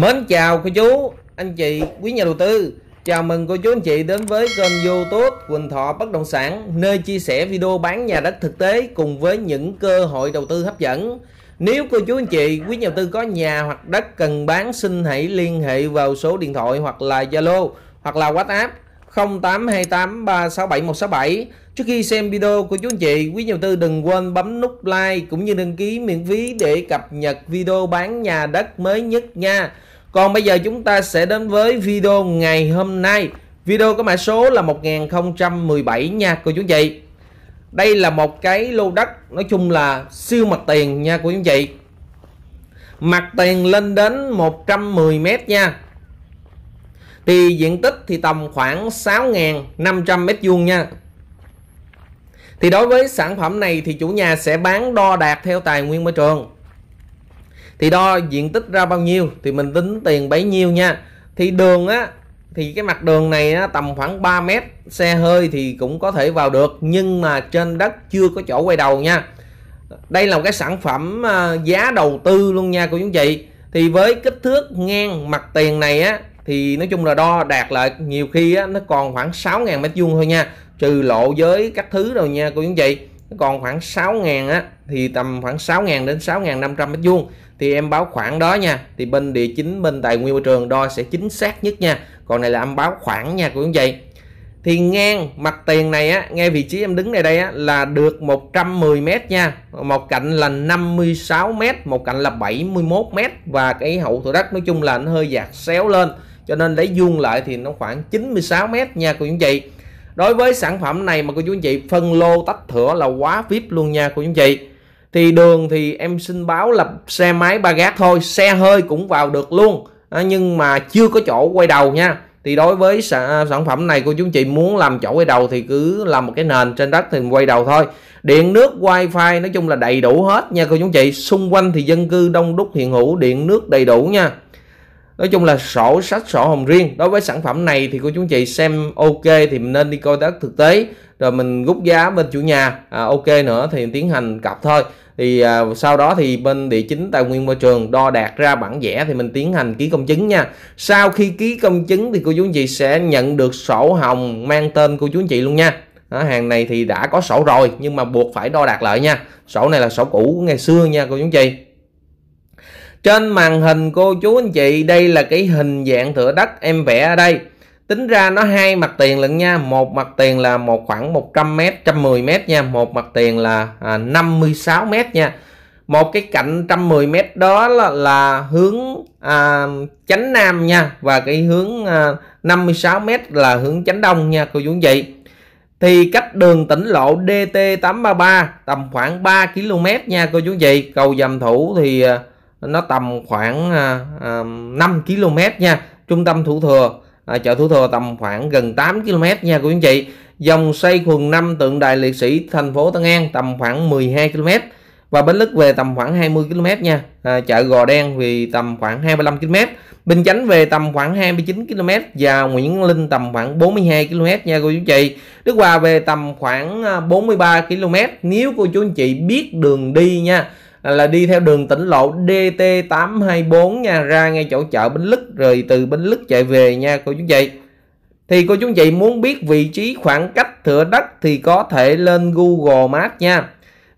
Mến chào cô chú, anh chị, quý nhà đầu tư Chào mừng cô chú anh chị đến với kênh youtube Quỳnh Thọ Bất Động Sản Nơi chia sẻ video bán nhà đất thực tế cùng với những cơ hội đầu tư hấp dẫn Nếu cô chú anh chị, quý nhà đầu tư có nhà hoặc đất cần bán Xin hãy liên hệ vào số điện thoại hoặc là Zalo hoặc là WhatsApp 0828 367 167 Trước khi xem video của chú anh chị, quý nhà đầu tư đừng quên bấm nút like cũng như đăng ký miễn phí để cập nhật video bán nhà đất mới nhất nha. Còn bây giờ chúng ta sẽ đến với video ngày hôm nay Video có mã số là 1017 nha cô chú chị Đây là một cái lô đất nói chung là siêu mặt tiền nha cô chú chị Mặt tiền lên đến 110m nha Thì diện tích thì tầm khoảng 6 500 m vuông nha Thì đối với sản phẩm này thì chủ nhà sẽ bán đo đạt theo tài nguyên môi trường thì đo diện tích ra bao nhiêu thì mình tính tiền bấy nhiêu nha thì đường á thì cái mặt đường này á, tầm khoảng 3 mét xe hơi thì cũng có thể vào được nhưng mà trên đất chưa có chỗ quay đầu nha đây là một cái sản phẩm à, giá đầu tư luôn nha cô chú chị thì với kích thước ngang mặt tiền này á thì nói chung là đo đạt lại nhiều khi á, nó còn khoảng 6.000 mét vuông thôi nha trừ lộ với các thứ rồi nha cô chú chị còn khoảng 6.000 á thì tầm khoảng 6.000 đến 6.500 mét vuông thì em báo khoảng đó nha thì bên địa chính bên tài nguyên môi trường đo sẽ chính xác nhất nha còn này là em báo khoảng nha cũng vậy thì ngang mặt tiền này á ngay vị trí em đứng này đây á là được 110m nha một cạnh là 56m một cạnh là 71m và cái hậu thổ đất nói chung là nó hơi dạt xéo lên cho nên lấy vuông lại thì nó khoảng 96m nha cô chú anh chị đối với sản phẩm này mà cô chú anh chị phân lô tách thửa là quá vip luôn nha cô chú anh chị thì đường thì em xin báo là xe máy ba gác thôi xe hơi cũng vào được luôn à, nhưng mà chưa có chỗ quay đầu nha thì đối với à, sản phẩm này cô chú chị muốn làm chỗ quay đầu thì cứ làm một cái nền trên đất thì quay đầu thôi điện nước wifi nói chung là đầy đủ hết nha cô chú chị xung quanh thì dân cư đông đúc hiện hữu điện nước đầy đủ nha nói chung là sổ sách sổ hồng riêng đối với sản phẩm này thì cô chú chị xem ok thì mình nên đi coi đất thực tế rồi mình rút giá bên chủ nhà à, ok nữa thì tiến hành cặp thôi thì à, sau đó thì bên địa chính tài nguyên môi trường đo đạt ra bản vẽ thì mình tiến hành ký công chứng nha sau khi ký công chứng thì cô chú chị sẽ nhận được sổ hồng mang tên cô chú chị luôn nha đó, hàng này thì đã có sổ rồi nhưng mà buộc phải đo đạt lại nha sổ này là sổ cũ ngày xưa nha cô chú chị trên màn hình cô chú anh chị đây là cái hình dạng thửa đất em vẽ ở đây. Tính ra nó hai mặt tiền lận nha, một mặt tiền là một khoảng 100m, 110m nha, một mặt tiền là à, 56m nha. Một cái cạnh 110m đó là, là hướng à, chánh nam nha và cái hướng à, 56m là hướng chánh đông nha cô chú anh chị thì cách đường tỉnh lộ DT833 tầm khoảng 3 km nha cô chú chị. Cầu Dầm Thủ thì à, nó tầm khoảng à, à, 5 km nha trung tâm thủ thừa à, chợ thủ thừa tầm khoảng gần 8 km nha quý anh chị dòng xây quần 5 tượng đài liệt sĩ thành phố Tân An tầm khoảng 12 km và Bến Lức về tầm khoảng 20 km nha à, chợ Gò Đen vì tầm khoảng 25 km Bình Chánh về tầm khoảng 29 km và Nguyễn Linh tầm khoảng 42 km nha cô chú chị Đức Hòa về tầm khoảng 43 à, km nếu cô chú anh chị biết đường đi nha là đi theo đường tỉnh lộ DT824 nha ra ngay chỗ chợ Bến Lức rồi từ Bến Lức chạy về nha cô chú chị thì cô chú chị muốn biết vị trí khoảng cách thửa đất thì có thể lên Google Maps nha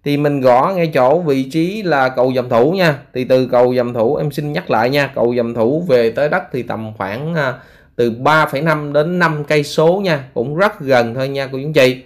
thì mình gõ ngay chỗ vị trí là cầu dầm thủ nha thì từ cầu dầm thủ em xin nhắc lại nha cầu dầm thủ về tới đất thì tầm khoảng à, từ 3,5 đến 5 cây số nha cũng rất gần thôi nha cô chú chị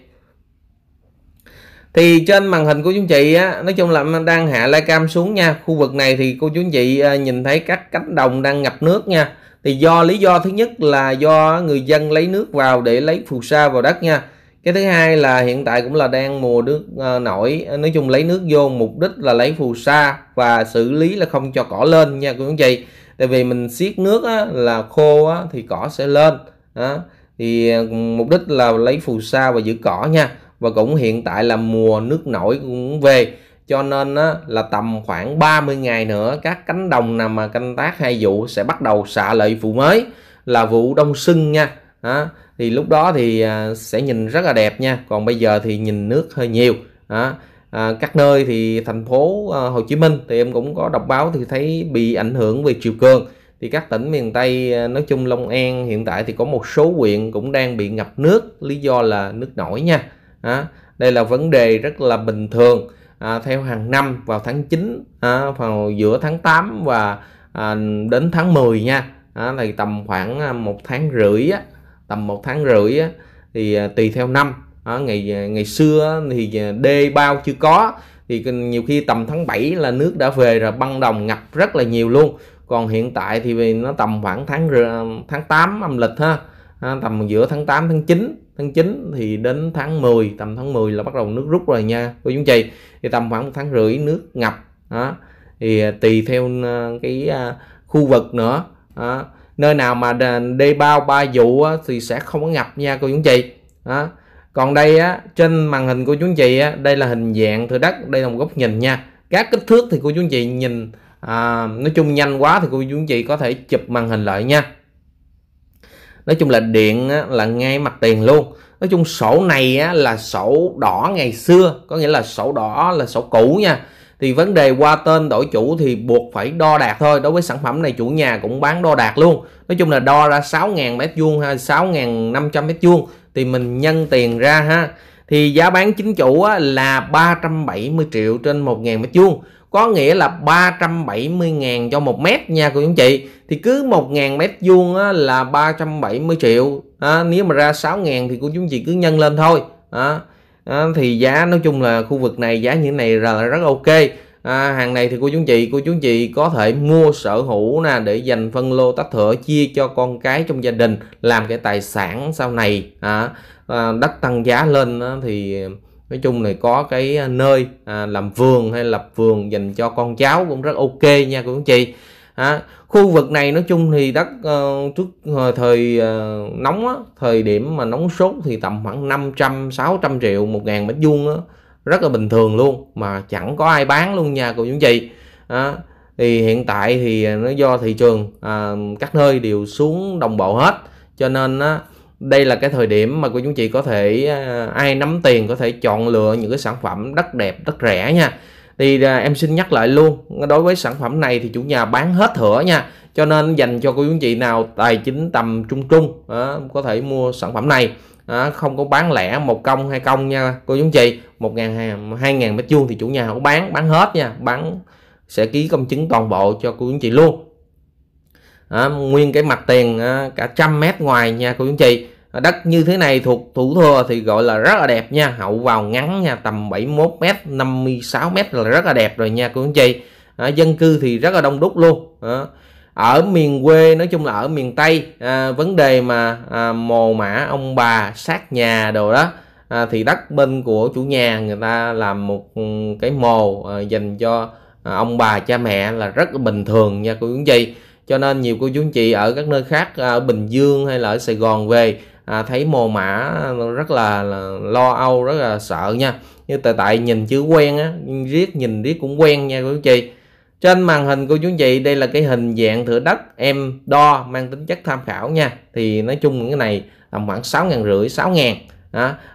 thì trên màn hình của chúng chị á nói chung là đang hạ lai cam xuống nha khu vực này thì cô chú anh chị ờ, nhìn thấy các cánh đồng đang ngập nước nha thì do lý do thứ nhất là do người dân lấy nước vào để lấy phù sa vào đất nha cái thứ hai là hiện tại cũng là đang mùa nước ờ, nổi nói chung lấy nước vô mục đích là lấy phù sa và xử lý là không cho cỏ lên nha quý anh chị tại vì mình siết nước á, là khô á, thì cỏ sẽ lên đó. thì ờ, mục đích là lấy phù sa và giữ cỏ nha và cũng hiện tại là mùa nước nổi cũng về cho nên á, là tầm khoảng 30 ngày nữa các cánh đồng nào mà canh tác hai vụ sẽ bắt đầu xạ lợi vụ mới là vụ đông xuân nha à, thì lúc đó thì à, sẽ nhìn rất là đẹp nha còn bây giờ thì nhìn nước hơi nhiều à, à, các nơi thì thành phố à, Hồ Chí Minh thì em cũng có đọc báo thì thấy bị ảnh hưởng về chiều cường thì các tỉnh miền Tây à, nói chung Long An hiện tại thì có một số huyện cũng đang bị ngập nước lý do là nước nổi nha à, đây là vấn đề rất là bình thường à, theo hàng năm vào tháng 9 à, vào giữa tháng 8 và à, đến tháng 10 nha à, là tầm khoảng à, một tháng rưỡi á, tầm một tháng rưỡi á, thì à, tùy theo năm à, ngày ngày xưa thì à, đê bao chưa có thì nhiều khi tầm tháng 7 là nước đã về rồi băng đồng ngập rất là nhiều luôn còn hiện tại thì vì nó tầm khoảng tháng à, tháng 8 âm lịch ha tầm giữa tháng 8 tháng 9 tháng 9 thì đến tháng 10 tầm tháng 10 là bắt đầu nước rút rồi nha cô chú chị thì tầm khoảng một tháng rưỡi nước ngập đó thì à, tùy theo à, cái à, khu vực nữa đó. nơi nào mà đê bao ba vụ thì sẽ không có ngập nha cô chú chị đó còn đây á trên màn hình của chú chị đây là hình dạng thửa đất đây là một góc nhìn nha các kích thước thì cô chú chị nhìn à, nói chung nhanh quá thì cô chú chị có thể chụp màn hình lại nha nói chung là điện á, là ngay mặt tiền luôn nói chung sổ này á, là sổ đỏ ngày xưa có nghĩa là sổ đỏ là sổ cũ nha thì vấn đề qua tên đổi chủ thì buộc phải đo đạt thôi đối với sản phẩm này chủ nhà cũng bán đo đạt luôn nói chung là đo ra 6.000 mét vuông ha 6.500 mét vuông thì mình nhân tiền ra ha thì giá bán chính chủ á, là 370 triệu trên 1 ngàn mét vuông có nghĩa là 370 ngàn cho một mét nha cô chú chị thì cứ 1 ngàn mét vuông á, là 370 triệu à, nếu mà ra 6 ngàn thì cô chú chị cứ nhân lên thôi à, à, thì giá nói chung là khu vực này giá như thế này là rất ok à, hàng này thì cô chú chị cô chú chị có thể mua sở hữu nè để dành phân lô tách thửa chia cho con cái trong gia đình làm cái tài sản sau này à, à đất tăng giá lên á, thì nói chung này có cái nơi à, làm vườn hay lập vườn dành cho con cháu cũng rất ok nha cô chú chị à, khu vực này nói chung thì đất uh, trước ờ, thời uh, nóng á, thời điểm mà nóng sốt thì tầm khoảng 500 600 triệu một ngàn mét vuông rất là bình thường luôn mà chẳng có ai bán luôn nha cô chú anh chị à, thì hiện tại thì nó do thị trường à, các nơi đều xuống đồng bộ hết cho nên á, đây là cái thời điểm mà cô chú chị có thể à, ai nắm tiền có thể chọn lựa những cái sản phẩm đất đẹp đất rẻ nha thì à, em xin nhắc lại luôn đối với sản phẩm này thì chủ nhà bán hết thửa nha cho nên dành cho cô chú chị nào tài chính tầm trung trung à, có thể mua sản phẩm này đó, không có bán lẻ một công hai công nha cô chú chị một ngàn hai ngàn mét vuông thì chủ nhà không bán bán hết nha bán sẽ ký công chứng toàn bộ cho cô chú chị luôn đó, nguyên cái mặt tiền ờ, cả trăm mét ngoài nha cô chú chị ờ, đất như thế này thuộc thủ thừa thì gọi là rất là đẹp nha hậu vào ngắn nha tầm 71 m 56 m là rất là đẹp rồi nha cô chú chị à, dân cư thì rất là đông đúc luôn à, ở miền quê nói chung là ở miền tây à, vấn đề mà à, mồ mã ông bà sát nhà đồ đó à, thì đất bên của chủ nhà người ta làm một ừ, cái mồ à, dành cho à, ông bà cha mẹ là rất bình thường nha cô chú chị cho nên nhiều cô chú chị ở các nơi khác à, ở bình dương hay là ở sài gòn về à, thấy mồ mã rất là, là lo âu rất là sợ nha như tại tại nhìn chưa quen á riết nhìn riết cũng quen nha cô chú chị trên màn hình cô chú chị đây là cái hình dạng thửa đất em đo mang tính chất tham khảo nha thì nói chung những cái này tầm khoảng sáu ngàn rưỡi sáu ngàn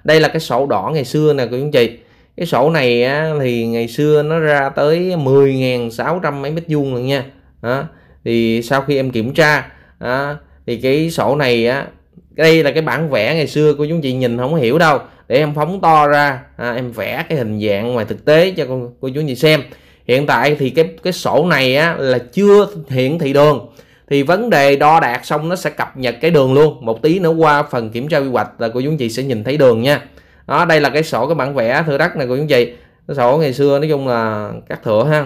đây là cái sổ đỏ ngày xưa nè cô chú chị cái sổ này á, thì ngày xưa nó ra tới 10.600 mấy mét vuông rồi nha đó. thì sau khi em kiểm tra đó, thì cái sổ này á đây là cái bản vẽ ngày xưa của chúng chị nhìn không hiểu đâu để em phóng to ra à, em vẽ cái hình dạng ngoài thực tế cho cô, cô chú chị xem hiện tại thì cái cái sổ này á, là chưa hiện thị đường thì vấn đề đo đạt xong nó sẽ cập nhật cái đường luôn một tí nữa qua phần kiểm tra quy hoạch là cô chú anh chị sẽ nhìn thấy đường nha đó đây là cái sổ cái bản vẽ thửa đất này của chúng chị cái sổ ngày xưa nói chung là các thửa ha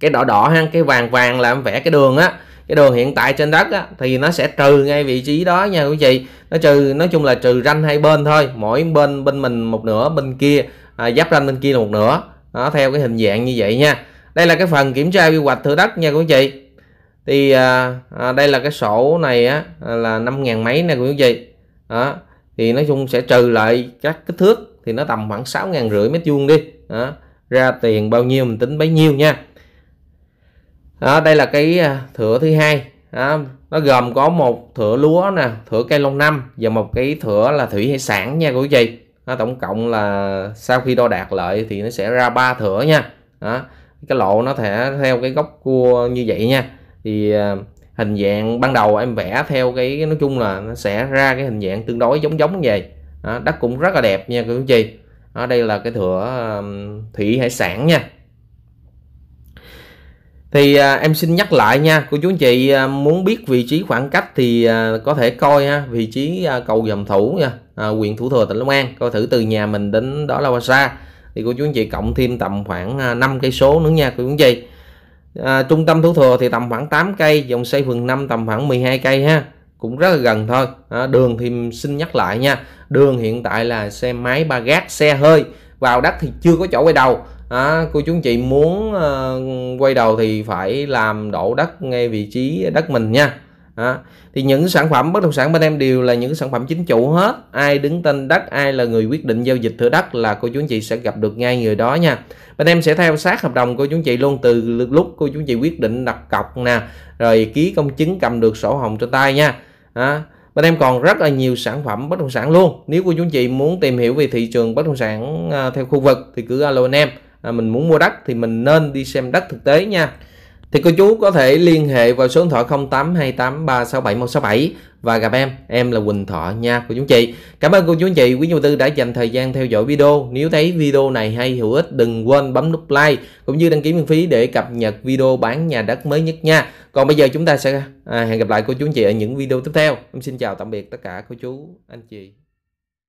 cái đỏ đỏ ha cái vàng vàng là em vẽ cái đường á cái đường hiện tại trên đất á, thì nó sẽ trừ ngay vị trí đó nha quý chị nó trừ nói chung là trừ ranh hai bên thôi mỗi bên bên mình một nửa bên kia à, giáp ranh bên kia là một nửa đó, theo cái hình dạng như vậy nha đây là cái phần kiểm tra quy hoạch thửa đất nha quý anh chị thì à, à, đây là cái sổ này á à, là 5.000 mấy nè quý anh chị đó thì nói chung sẽ trừ lại các kích thước thì nó tầm khoảng 6.000 rưỡi mét vuông đi đó. ra tiền bao nhiêu mình tính bấy nhiêu nha đó, đây là cái à, thửa thứ hai đó, nó gồm có một thửa lúa nè thửa cây long năm và một cái thửa là thủy hải sản nha quý chị nó tổng cộng là sau khi đo đạt lại thì nó sẽ ra ba thửa nha đó. cái lộ nó thể theo cái góc cua như vậy nha thì à, hình dạng ban đầu em vẽ theo cái nói chung là nó sẽ ra cái hình dạng tương đối giống giống vậy đó, đất cũng rất là đẹp nha quý chị ở đây là cái thửa à, thủy hải sản nha thì à, em xin nhắc lại nha cô chú anh chị muốn biết vị trí khoảng cách thì có thể coi ha vị trí cầu dầm thủ nha huyện à, thủ thừa tỉnh long an coi thử từ nhà mình đến đó là bao xa thì cô chú anh chị cộng thêm tầm khoảng 5 à, cây số nữa nha cô chú anh chị à, trung tâm thủ thừa thì tầm khoảng 8 cây dòng xây phường 5 tầm khoảng 12 cây ha cũng rất là gần thôi à, đường thì xin nhắc lại nha đường hiện tại là xe máy ba gác xe hơi vào đất thì chưa có chỗ quay đầu à, cô chú anh chị muốn uh, quay đầu thì phải làm đổ đất ngay vị trí đất mình nha đó. thì những sản phẩm bất động sản bên em đều là những sản phẩm chính chủ hết ai đứng tên đất ai là người quyết định giao dịch thửa đất là cô chú anh chị sẽ gặp được ngay người đó nha bên em sẽ theo sát hợp đồng cô chú anh chị luôn từ lúc cô chú anh chị quyết định đặt cọc nè rồi ký công chứng cầm được sổ hồng trên tay nha đó. bên em còn rất là nhiều sản phẩm bất động sản luôn nếu cô chú anh chị muốn tìm hiểu về thị trường bất động sản à, theo khu vực thì cứ alo anh em à, mình muốn mua đất thì mình nên đi xem đất thực tế nha thì cô chú có thể liên hệ vào số điện thoại 0828367167 và gặp em, em là Quỳnh Thọ nha cô chú chị. Cảm ơn cô chú chị, quý nhà tư đã dành thời gian theo dõi video. Nếu thấy video này hay hữu ích đừng quên bấm nút like cũng như đăng ký miễn phí để cập nhật video bán nhà đất mới nhất nha. Còn bây giờ chúng ta sẽ à, hẹn gặp lại cô chú chị ở những video tiếp theo. Em xin chào tạm biệt tất cả cô chú anh chị.